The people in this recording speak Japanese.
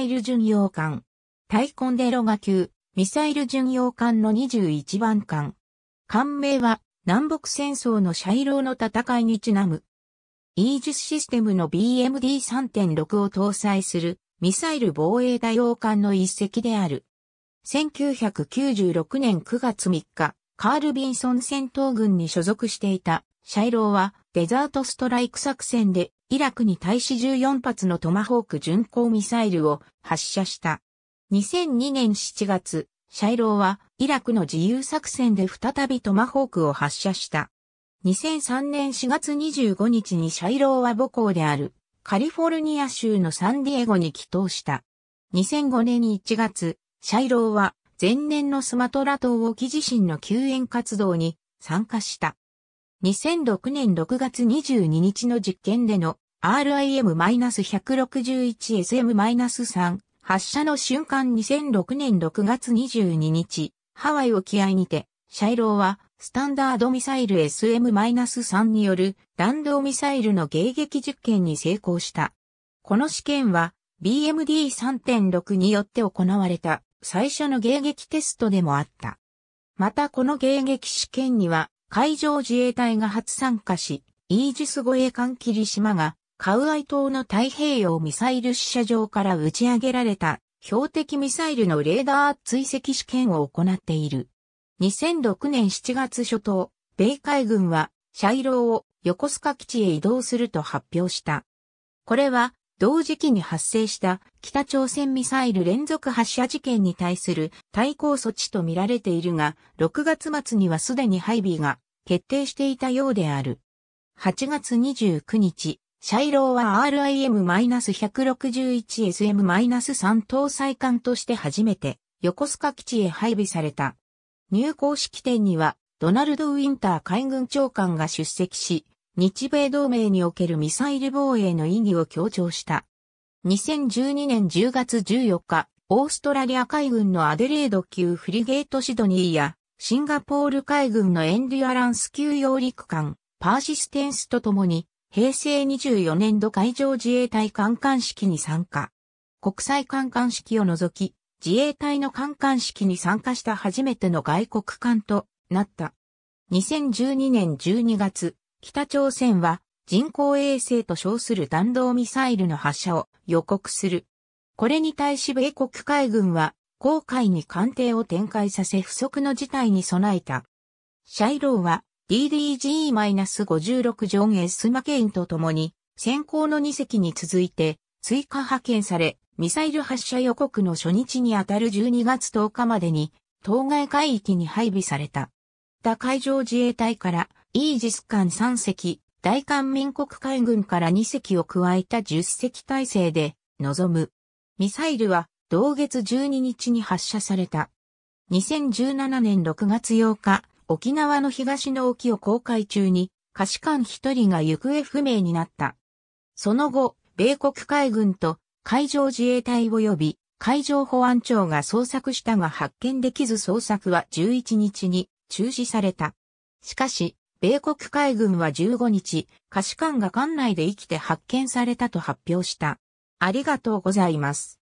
イル巡洋艦。タイコンデロガ級、ミサイル巡洋艦の21番艦。艦名は、南北戦争のシャイローの戦いにちなむ。イージスシステムの BMD3.6 を搭載するミサイル防衛大洋艦の一隻である。1996年9月3日、カール・ビンソン戦闘軍に所属していた、シャイローは、デザートストライク作戦で、イラクに対し14発のトマホーク巡航ミサイルを発射した。2002年7月、シャイローは、イラクの自由作戦で再びトマホークを発射した。2003年4月25日にシャイローは母校である、カリフォルニア州のサンディエゴに帰投した。2005年1月、シャイローは前年のスマトラ島沖地震の救援活動に参加した。2006年6月22日の実験での RIM-161SM-3 発射の瞬間2006年6月22日、ハワイ沖合にて、シャイローはスタンダードミサイル SM-3 による弾道ミサイルの迎撃実験に成功した。この試験は BMD3.6 によって行われた。最初の迎撃テストでもあった。またこの迎撃試験には海上自衛隊が初参加し、イージス護衛艦霧島がカウアイ島の太平洋ミサイル試射場から打ち上げられた標的ミサイルのレーダー追跡試験を行っている。2006年7月初頭、米海軍は、シャイローを横須賀基地へ移動すると発表した。これは、同時期に発生した北朝鮮ミサイル連続発射事件に対する対抗措置とみられているが、6月末にはすでに配備が決定していたようである。8月29日、シャイローは RIM-161SM-3 搭載艦として初めて横須賀基地へ配備された。入港式典にはドナルド・ウィンター海軍長官が出席し、日米同盟におけるミサイル防衛の意義を強調した。2012年10月14日、オーストラリア海軍のアデレード級フリゲートシドニーや、シンガポール海軍のエンデュアランス級揚陸艦、パーシステンスとともに、平成24年度海上自衛隊艦艦式に参加。国際艦艦式を除き、自衛隊の艦艦式に参加した初めての外国艦となった。2012年12月、北朝鮮は人工衛星と称する弾道ミサイルの発射を予告する。これに対し米国海軍は、航海に艦艇を展開させ不測の事態に備えた。シャイローは DDG-56 ジョン・ス・マケインと共に、先行の2隻に続いて追加派遣され、ミサイル発射予告の初日にあたる12月10日までに、当該海域に配備された。だ海上自衛隊からイージス艦3隻、大韓民国海軍から2隻を加えた10隻体制で臨む。ミサイルは同月12日に発射された。2017年6月8日、沖縄の東の沖を航海中に、可視艦1人が行方不明になった。その後、米国海軍と海上自衛隊及び海上保安庁が捜索したが発見できず捜索は11日に中止された。しかし、米国海軍は15日、可視艦が艦内で生きて発見されたと発表した。ありがとうございます。